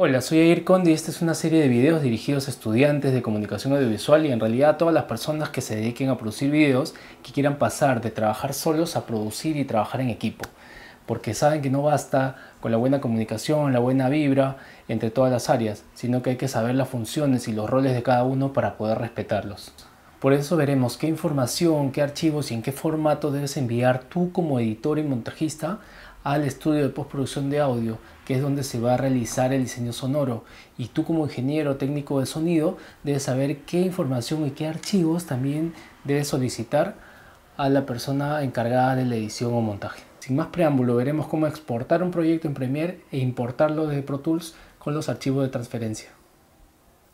Hola, soy Ayr Conde y esta es una serie de videos dirigidos a estudiantes de comunicación audiovisual y en realidad a todas las personas que se dediquen a producir videos que quieran pasar de trabajar solos a producir y trabajar en equipo. Porque saben que no basta con la buena comunicación, la buena vibra entre todas las áreas, sino que hay que saber las funciones y los roles de cada uno para poder respetarlos. Por eso veremos qué información, qué archivos y en qué formato debes enviar tú como editor y montajista al estudio de postproducción de audio, que es donde se va a realizar el diseño sonoro. Y tú como ingeniero técnico de sonido debes saber qué información y qué archivos también debes solicitar a la persona encargada de la edición o montaje. Sin más preámbulo, veremos cómo exportar un proyecto en Premiere e importarlo desde Pro Tools con los archivos de transferencia.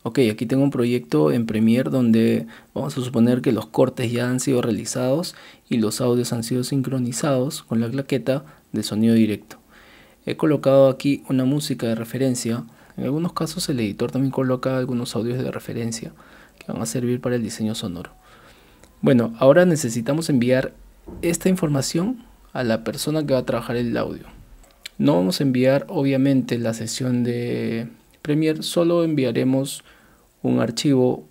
Ok, aquí tengo un proyecto en Premiere donde vamos a suponer que los cortes ya han sido realizados y los audios han sido sincronizados con la claqueta de sonido directo. He colocado aquí una música de referencia. En algunos casos el editor también coloca algunos audios de referencia que van a servir para el diseño sonoro. Bueno, ahora necesitamos enviar esta información a la persona que va a trabajar el audio. No vamos a enviar obviamente la sesión de Premiere, solo enviaremos un archivo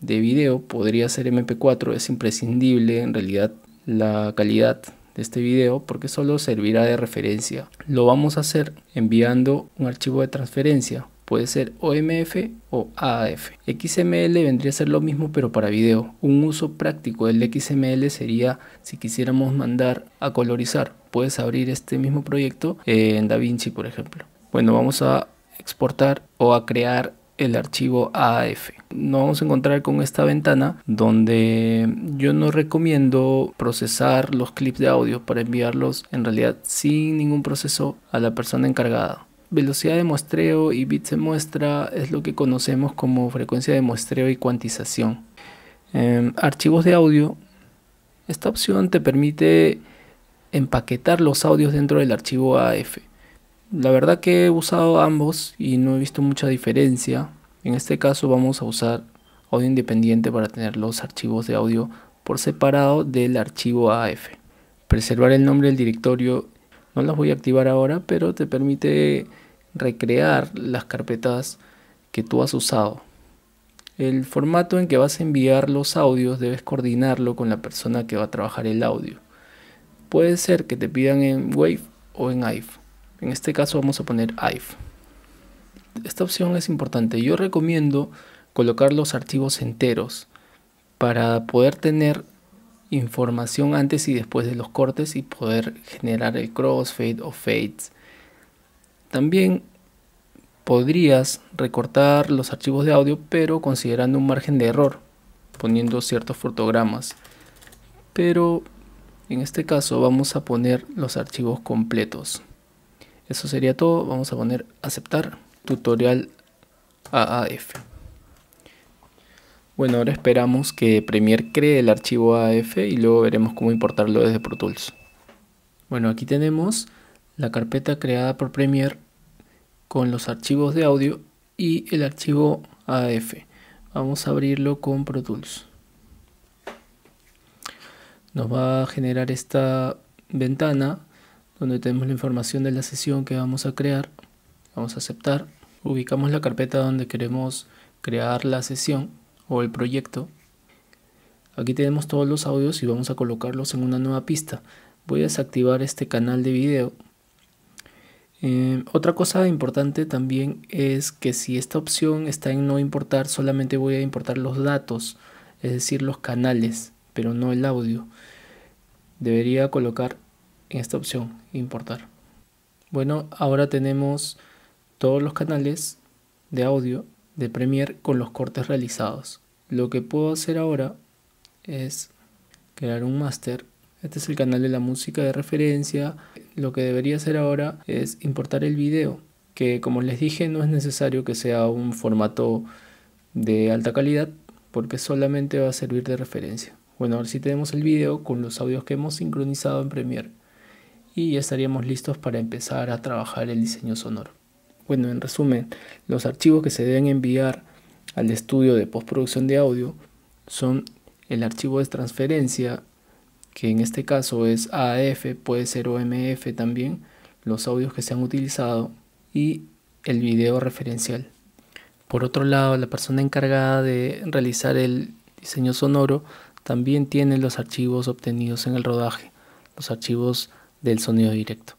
de video, podría ser MP4, es imprescindible en realidad la calidad de este video porque solo servirá de referencia. Lo vamos a hacer enviando un archivo de transferencia. Puede ser OMF o AAF. XML vendría a ser lo mismo pero para video. Un uso práctico del XML sería si quisiéramos mandar a colorizar. Puedes abrir este mismo proyecto en DaVinci por ejemplo. Bueno, vamos a exportar o a crear el archivo AF. Nos vamos a encontrar con esta ventana donde yo no recomiendo procesar los clips de audio para enviarlos en realidad sin ningún proceso a la persona encargada. Velocidad de muestreo y bits de muestra es lo que conocemos como frecuencia de muestreo y cuantización. Em, archivos de audio. Esta opción te permite empaquetar los audios dentro del archivo AF. La verdad que he usado ambos y no he visto mucha diferencia. En este caso vamos a usar audio independiente para tener los archivos de audio por separado del archivo AF. Preservar el nombre del directorio no las voy a activar ahora, pero te permite recrear las carpetas que tú has usado. El formato en que vas a enviar los audios debes coordinarlo con la persona que va a trabajar el audio. Puede ser que te pidan en Wave o en IFE. En este caso vamos a poner if. Esta opción es importante. Yo recomiendo colocar los archivos enteros para poder tener información antes y después de los cortes y poder generar el crossfade o fades. También podrías recortar los archivos de audio pero considerando un margen de error poniendo ciertos fotogramas pero en este caso vamos a poner los archivos completos eso sería todo. Vamos a poner aceptar tutorial AAF. Bueno, ahora esperamos que Premiere cree el archivo AAF y luego veremos cómo importarlo desde Pro Tools. Bueno, aquí tenemos la carpeta creada por Premiere con los archivos de audio y el archivo AAF. Vamos a abrirlo con Pro Tools. Nos va a generar esta ventana donde tenemos la información de la sesión que vamos a crear. Vamos a aceptar. Ubicamos la carpeta donde queremos crear la sesión o el proyecto. Aquí tenemos todos los audios y vamos a colocarlos en una nueva pista. Voy a desactivar este canal de video. Eh, otra cosa importante también es que si esta opción está en no importar, solamente voy a importar los datos, es decir, los canales, pero no el audio. Debería colocar en esta opción, importar. Bueno, ahora tenemos todos los canales de audio de Premiere con los cortes realizados. Lo que puedo hacer ahora es crear un master Este es el canal de la música de referencia. Lo que debería hacer ahora es importar el video, que como les dije no es necesario que sea un formato de alta calidad porque solamente va a servir de referencia. Bueno, ahora si tenemos el video con los audios que hemos sincronizado en Premiere y ya estaríamos listos para empezar a trabajar el diseño sonoro. Bueno, en resumen, los archivos que se deben enviar al estudio de postproducción de audio son el archivo de transferencia, que en este caso es AF, puede ser OMF también, los audios que se han utilizado y el video referencial. Por otro lado, la persona encargada de realizar el diseño sonoro también tiene los archivos obtenidos en el rodaje, los archivos del sonido directo.